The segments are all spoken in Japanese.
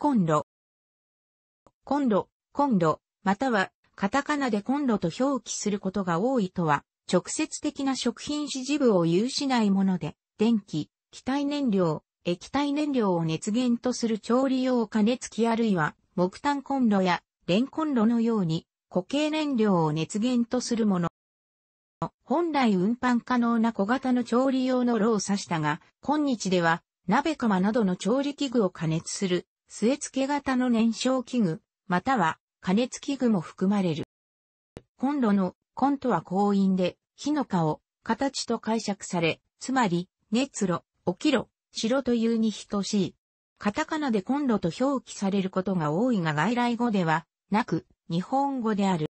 コンロ。コンロ、コンロ、または、カタカナでコンロと表記することが多いとは、直接的な食品指示部を有しないもので、電気、気体燃料、液体燃料を熱源とする調理用加熱器あるいは、木炭コンロや、レンコンロのように、固形燃料を熱源とするもの。本来運搬可能な小型の調理用の炉を指したが、今日では、鍋釜などの調理器具を加熱する据え付け型の燃焼器具、または加熱器具も含まれる。コンロのコンとは高音で、火の顔、形と解釈され、つまり、熱炉、起きろ、城というに等しい。カタカナでコンロと表記されることが多いが外来語ではなく、日本語である。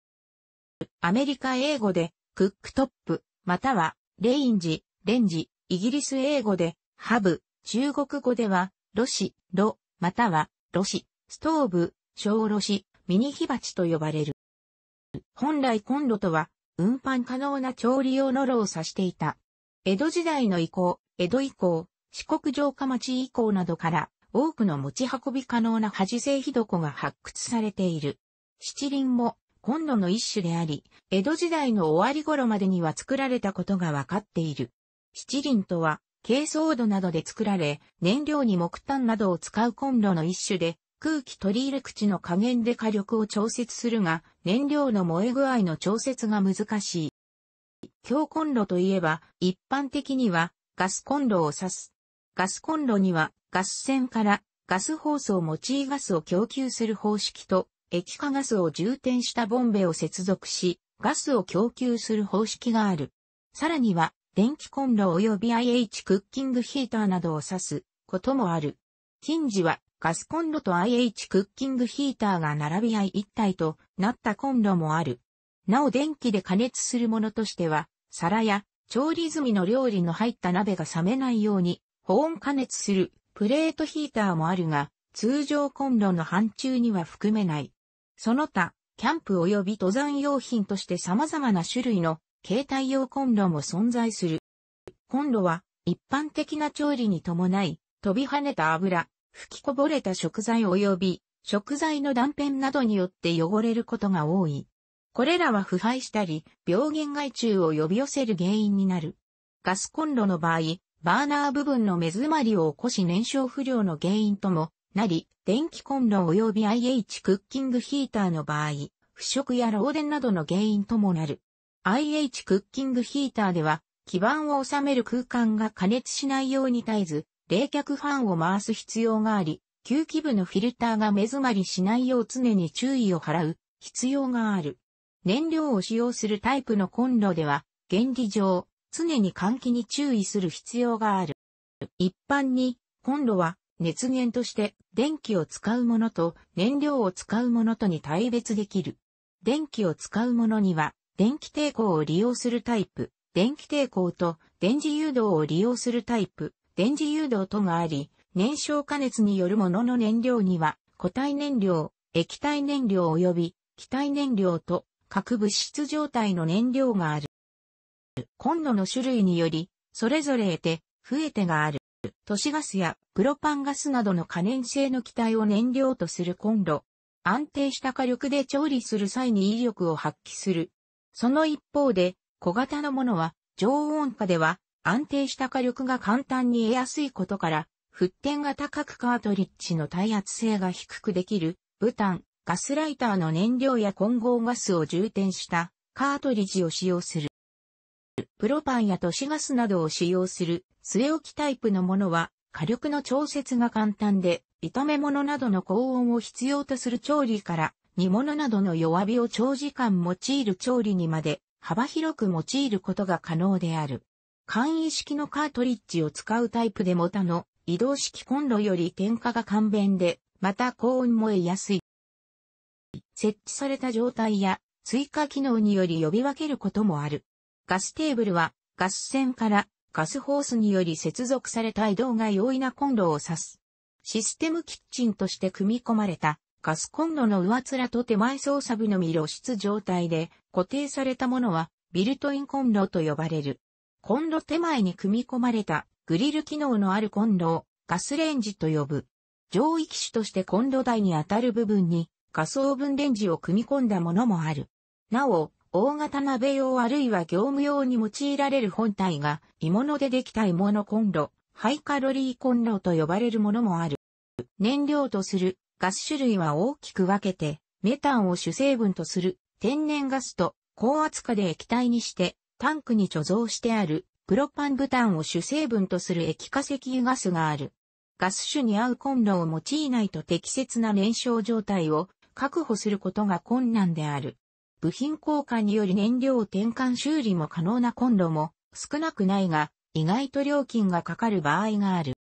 アメリカ英語で、クックトップ、または、レインジ、レンジ、イギリス英語で、ハブ、中国語では、ロシ、ロ、または、炉子、ストーブ、小炉子、ミニ火鉢と呼ばれる。本来コンロとは、運搬可能な調理用の炉を指していた。江戸時代の以降、江戸以降、四国城下町以降などから、多くの持ち運び可能な恥製火床が発掘されている。七輪も、コンロの一種であり、江戸時代の終わり頃までには作られたことがわかっている。七輪とは、珪藻土などで作られ、燃料に木炭などを使うコンロの一種で、空気取り入れ口の加減で火力を調節するが、燃料の燃え具合の調節が難しい。強コンロといえば、一般的にはガスコンロを指す。ガスコンロにはガス線からガスホースを用いガスを供給する方式と、液化ガスを充填したボンベを接続し、ガスを供給する方式がある。さらには、電気コンロ及び IH クッキングヒーターなどを指すこともある。近似はガスコンロと IH クッキングヒーターが並び合い一体となったコンロもある。なお電気で加熱するものとしては、皿や調理済みの料理の入った鍋が冷めないように保温加熱するプレートヒーターもあるが、通常コンロの範疇には含めない。その他、キャンプ及び登山用品として様々な種類の携帯用コンロも存在する。コンロは一般的な調理に伴い、飛び跳ねた油、吹きこぼれた食材及び食材の断片などによって汚れることが多い。これらは腐敗したり、病原害虫を呼び寄せる原因になる。ガスコンロの場合、バーナー部分の目詰まりを起こし燃焼不良の原因ともなり、電気コンロ及び IH クッキングヒーターの場合、腐食や漏電などの原因ともなる。IH クッキングヒーターでは、基板を収める空間が加熱しないように絶えず、冷却ファンを回す必要があり、吸気部のフィルターが目詰まりしないよう常に注意を払う必要がある。燃料を使用するタイプのコンロでは、原理上、常に換気に注意する必要がある。一般に、コンロは熱源として電気を使うものと燃料を使うものとに対別できる。電気を使うものには電気抵抗を利用するタイプ、電気抵抗と電磁誘導を利用するタイプ、電磁誘導とがあり、燃焼加熱によるものの燃料には、固体燃料、液体燃料及び気体燃料と核物質状態の燃料がある。コンロの種類により、それぞれ得て、増えてがある。都市ガスやプロパンガスなどの可燃性の気体を燃料とするコンロ。安定した火力で調理する際に威力を発揮するその一方で、小型のものは、常温下では、安定した火力が簡単に得やすいことから、沸点が高くカートリッジの耐圧性が低くできる、ブタン、ガスライターの燃料や混合ガスを充填したカートリッジを使用する。プロパンや都市ガスなどを使用する据え置きタイプのものは火力の調節が簡単で、炒め物などの高温を必要とする調理から煮物などの弱火を長時間用いる調理にまで幅広く用いることが可能である。簡易式のカートリッジを使うタイプでも他の移動式コンロより点火が簡便で、また高温燃えやすい。設置された状態や追加機能により呼び分けることもある。ガステーブルはガス線からガスホースにより接続された移動が容易なコンロを指す。システムキッチンとして組み込まれたガスコンロの上面と手前操作部のみ露出状態で固定されたものはビルトインコンロと呼ばれる。コンロ手前に組み込まれたグリル機能のあるコンロをガスレンジと呼ぶ。上位機種としてコンロ台に当たる部分にガスオーブンレンジを組み込んだものもある。なお、大型鍋用あるいは業務用に用いられる本体が鋳物でできた鋳物コンロ、ハイカロリーコンロと呼ばれるものもある。燃料とするガス種類は大きく分けて、メタンを主成分とする天然ガスと高圧化で液体にしてタンクに貯蔵してあるプロパンブタンを主成分とする液化石油ガスがある。ガス種に合うコンロを用いないと適切な燃焼状態を確保することが困難である。部品交換により燃料転換修理も可能なコンロも少なくないが、意外と料金がかかる場合がある。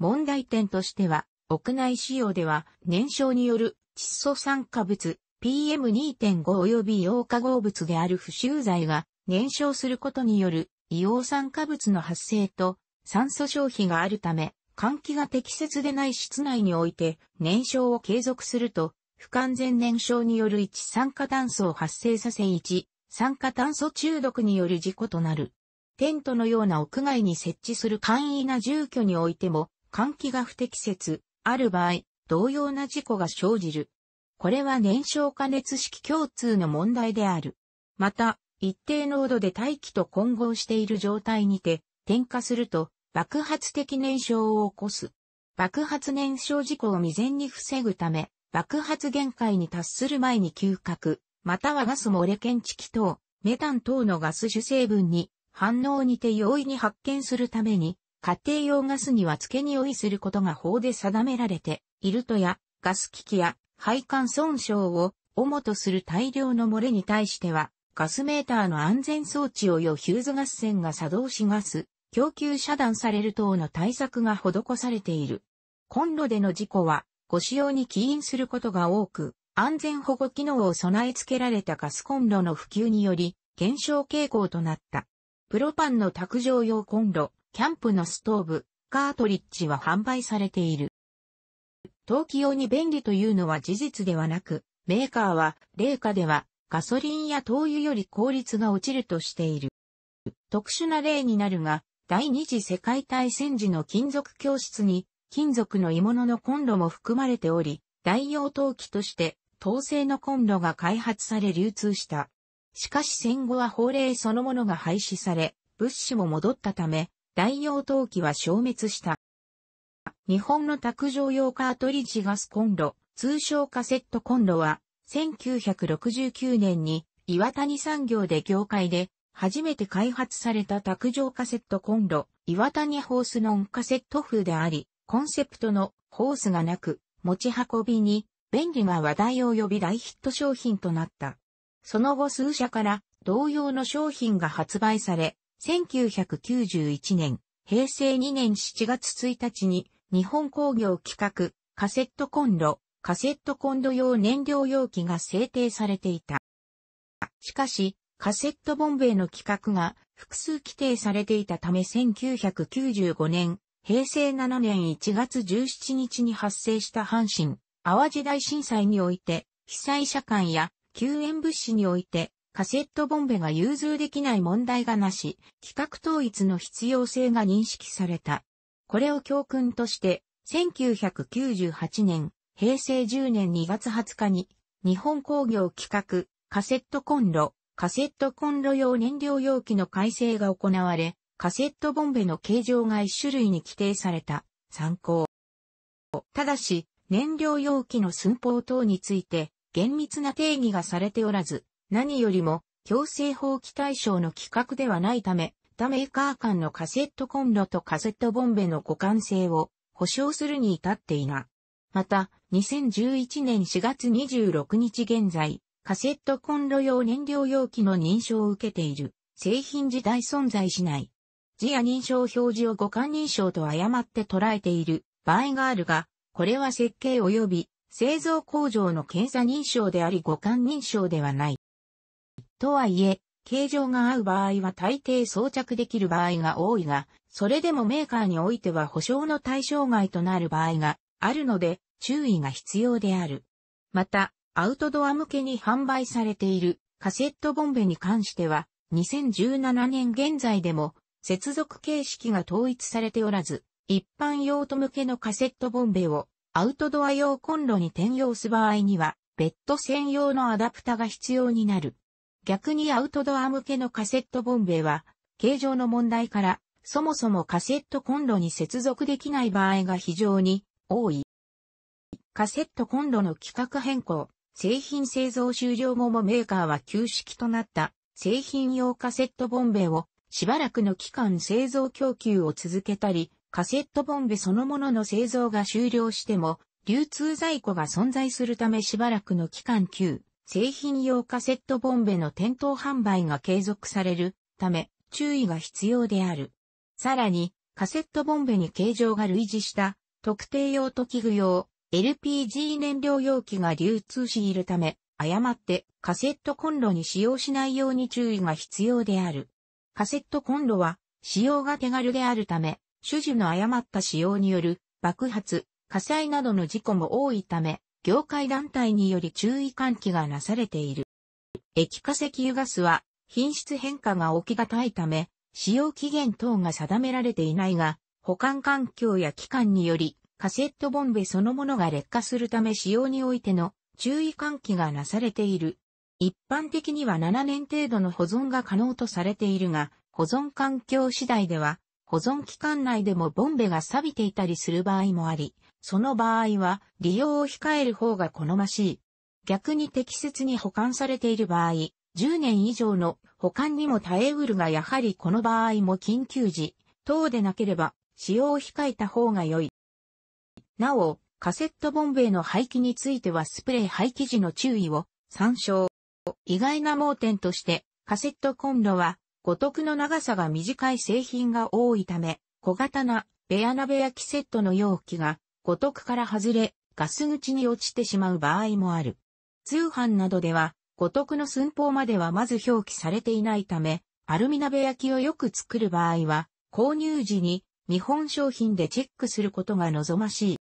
問題点としては、屋内使用では、燃焼による窒素酸化物 PM2.5 及び溶化合物である不臭剤が燃焼することによる硫黄酸化物の発生と酸素消費があるため、換気が適切でない室内において燃焼を継続すると、不完全燃焼による一酸化炭素を発生させ一酸化炭素中毒による事故となる。テントのような屋外に設置する簡易な住居においても、換気が不適切、ある場合、同様な事故が生じる。これは燃焼加熱式共通の問題である。また、一定濃度で大気と混合している状態にて、点火すると爆発的燃焼を起こす。爆発燃焼事故を未然に防ぐため、爆発限界に達する前に嗅覚、またはガス漏れ検知器等、メタン等のガス主成分に反応にて容易に発見するために、家庭用ガスには付けにおいすることが法で定められているとや、ガス機器や配管損傷を主とする大量の漏れに対しては、ガスメーターの安全装置を用ヒューズガス栓が作動しガス、供給遮断される等の対策が施されている。コンロでの事故は、ご使用に起因することが多く、安全保護機能を備え付けられたガスコンロの普及により、減少傾向となった。プロパンの卓上用コンロ、キャンプのストーブ、カートリッジは販売されている。陶器用に便利というのは事実ではなく、メーカーは、冷夏では、ガソリンや灯油より効率が落ちるとしている。特殊な例になるが、第二次世界大戦時の金属教室に、金属の鋳物のコンロも含まれており、代用陶器として、陶製のコンロが開発され流通した。しかし戦後は法令そのものが廃止され、物資も戻ったため、代用陶器は消滅した。日本の卓上用カートリッジガスコンロ、通称カセットコンロは、1969年に岩谷産業で業界で初めて開発された卓上カセットコンロ、岩谷ホースノンカセット風であり、コンセプトのホースがなく、持ち運びに便利な話題を呼び大ヒット商品となった。その後数社から同様の商品が発売され、1991年、平成2年7月1日に日本工業企画カセットコンロ、カセットコンロ用燃料容器が制定されていた。しかし、カセットボンベイの規格が複数規定されていたため1995年、平成7年1月17日に発生した阪神、淡路大震災において、被災者間や救援物資において、カセットボンベが融通できない問題がなし、規格統一の必要性が認識された。これを教訓として、1998年、平成10年2月20日に、日本工業規格、カセットコンロ、カセットコンロ用燃料容器の改正が行われ、カセットボンベの形状が一種類に規定された。参考。ただし、燃料容器の寸法等について、厳密な定義がされておらず、何よりも、強制放棄対象の規格ではないため、他メーカー間のカセットコンロとカセットボンベの互換性を保証するに至っていない。また、2011年4月26日現在、カセットコンロ用燃料容器の認証を受けている製品自体存在しない。自や認証表示を互換認証と誤って捉えている場合があるが、これは設計及び製造工場の検査認証であり互換認証ではない。とはいえ、形状が合う場合は大抵装着できる場合が多いが、それでもメーカーにおいては保証の対象外となる場合があるので注意が必要である。また、アウトドア向けに販売されているカセットボンベに関しては、2017年現在でも接続形式が統一されておらず、一般用途向けのカセットボンベをアウトドア用コンロに転用す場合には、別途専用のアダプタが必要になる。逆にアウトドア向けのカセットボンベは、形状の問題から、そもそもカセットコンロに接続できない場合が非常に多い。カセットコンロの規格変更、製品製造終了後もメーカーは旧式となった製品用カセットボンベをしばらくの期間製造供給を続けたり、カセットボンベそのものの製造が終了しても、流通在庫が存在するためしばらくの期間休製品用カセットボンベの店頭販売が継続されるため注意が必要である。さらに、カセットボンベに形状が類似した特定用途器具用 LPG 燃料容器が流通しているため、誤ってカセットコンロに使用しないように注意が必要である。カセットコンロは使用が手軽であるため、種樹の誤った使用による爆発、火災などの事故も多いため、業界団体により注意喚起がなされている。液化石油ガスは品質変化が起きがたいため、使用期限等が定められていないが、保管環境や期間により、カセットボンベそのものが劣化するため使用においての注意喚起がなされている。一般的には7年程度の保存が可能とされているが、保存環境次第では保存期間内でもボンベが錆びていたりする場合もあり、その場合は利用を控える方が好ましい。逆に適切に保管されている場合、10年以上の保管にも耐えうるがやはりこの場合も緊急時等でなければ使用を控えた方が良い。なお、カセットボンベの廃棄についてはスプレー廃棄時の注意を参照。意外な盲点としてカセットコンロは五徳の長さが短い製品が多いため、小型なベア鍋焼きセットの容器が五徳から外れ、ガス口に落ちてしまう場合もある。通販などでは、五徳の寸法まではまず表記されていないため、アルミ鍋焼きをよく作る場合は、購入時に見本商品でチェックすることが望ましい。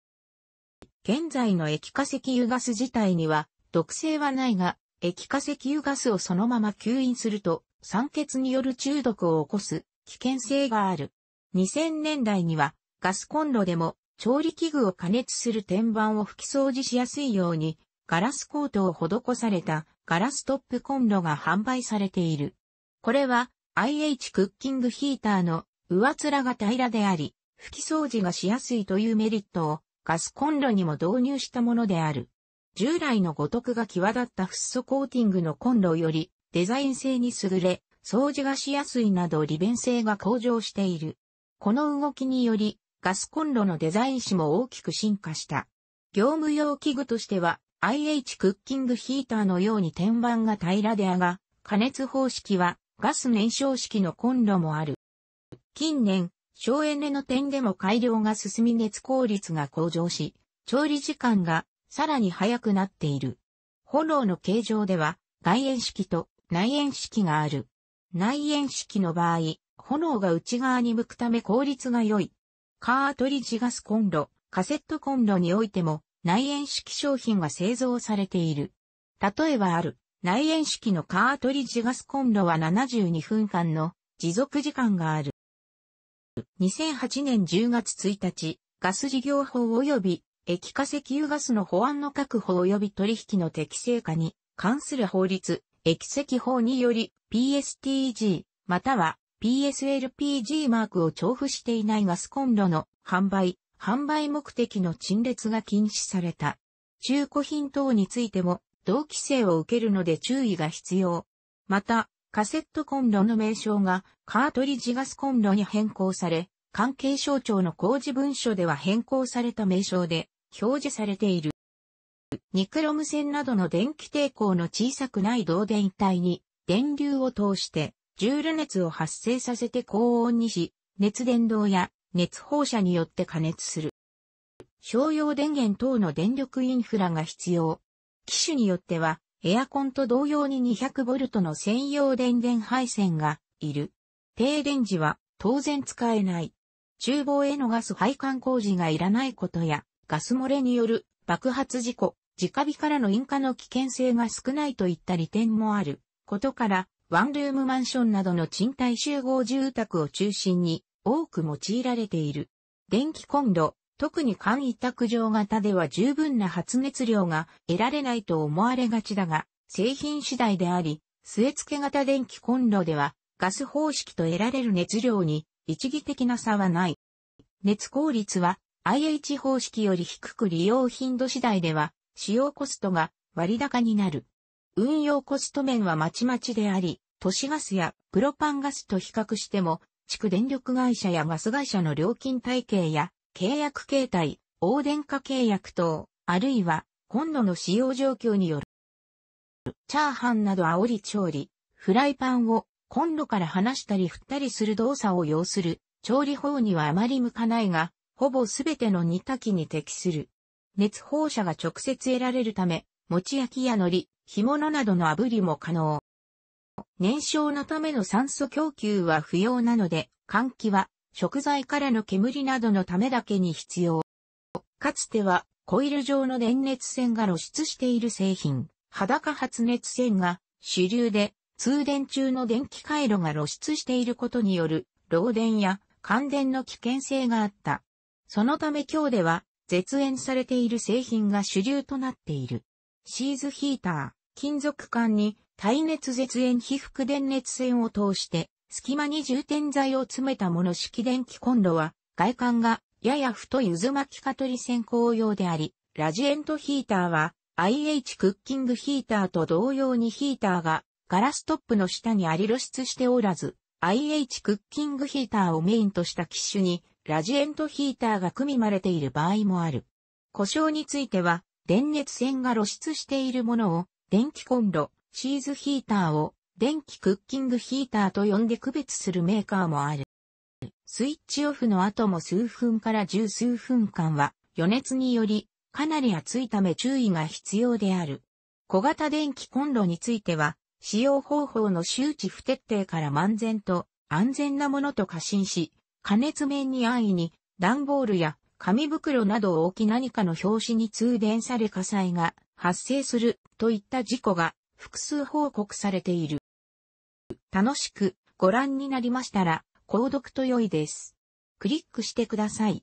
現在の液化石油ガス自体には毒性はないが、液化石油ガスをそのまま吸引すると酸欠による中毒を起こす危険性がある。2000年代にはガスコンロでも調理器具を加熱する天板を拭き掃除しやすいようにガラスコートを施されたガラストップコンロが販売されている。これは IH クッキングヒーターの上面が平らであり、拭き掃除がしやすいというメリットをガスコンロにも導入したものである。従来のごとくが際立ったフッ素コーティングのコンロよりデザイン性に優れ、掃除がしやすいなど利便性が向上している。この動きにより、ガスコンロのデザイン史も大きく進化した。業務用器具としては、IH クッキングヒーターのように天板が平らであが、加熱方式はガス燃焼式のコンロもある。近年、省エネの点でも改良が進み熱効率が向上し、調理時間がさらに早くなっている。炎の形状では、外縁式と内縁式がある。内縁式の場合、炎が内側に向くため効率が良い。カートリッジガスコンロ、カセットコンロにおいても内縁式商品が製造されている。例えばある、内縁式のカートリッジガスコンロは72分間の持続時間がある。2008年10月1日、ガス事業法及び液化石油ガスの保安の確保及び取引の適正化に関する法律液石法により PSTG または PSLPG マークを調布していないガスコンロの販売、販売目的の陳列が禁止された。中古品等についても同規制を受けるので注意が必要。また、カセットコンロの名称がカートリッジガスコンロに変更され、関係省庁の工事文書では変更された名称で表示されている。ニクロム線などの電気抵抗の小さくない導電体に電流を通してジュール熱を発生させて高温にし、熱伝導や熱放射によって加熱する。商用電源等の電力インフラが必要。機種によっては、エアコンと同様に 200V の専用電源配線がいる。停電時は当然使えない。厨房へのガス配管工事がいらないことや、ガス漏れによる爆発事故、直火からの引火の危険性が少ないといった利点もあることから、ワンルームマンションなどの賃貸集合住宅を中心に多く用いられている。電気コンロ、特に簡易卓上型では十分な発熱量が得られないと思われがちだが、製品次第であり、据付型電気コンロではガス方式と得られる熱量に一義的な差はない。熱効率は IH 方式より低く利用頻度次第では使用コストが割高になる。運用コスト面はまちまちであり、都市ガスやプロパンガスと比較しても、地区電力会社やガス会社の料金体系や契約形態、大電化契約等、あるいはコンロの使用状況による。チャーハンなど煽り調理、フライパンをコンロから離したり振ったりする動作を要する調理法にはあまり向かないが、ほぼすべての煮炊きに適する。熱放射が直接得られるため、餅焼きや海苔、干物などの炙りも可能。燃焼のための酸素供給は不要なので、換気は食材からの煙などのためだけに必要。かつてはコイル状の電熱線が露出している製品、裸発熱線が主流で通電中の電気回路が露出していることによる漏電や感電の危険性があった。そのため今日では絶縁されている製品が主流となっている。シーズヒーター、金属管に耐熱絶縁被覆電熱線を通して、隙間に充填剤を詰めたもの式電気コンロは、外観がやや太い渦巻き蚊取り線工用であり、ラジエントヒーターは IH クッキングヒーターと同様にヒーターがガラストップの下にあり露出しておらず、IH クッキングヒーターをメインとした機種にラジエントヒーターが組まれている場合もある。故障については、電熱線が露出しているものを、電気コンロ、チーズヒーターを、電気クッキングヒーターと呼んで区別するメーカーもある。スイッチオフの後も数分から十数分間は、余熱により、かなり熱いため注意が必要である。小型電気コンロについては、使用方法の周知不徹底から漫然と安全なものと過信し、加熱面に安易に段ボールや紙袋などを置き何かの表紙に通電され火災が発生するといった事故が複数報告されている。楽しくご覧になりましたら、購読と良いです。クリックしてください。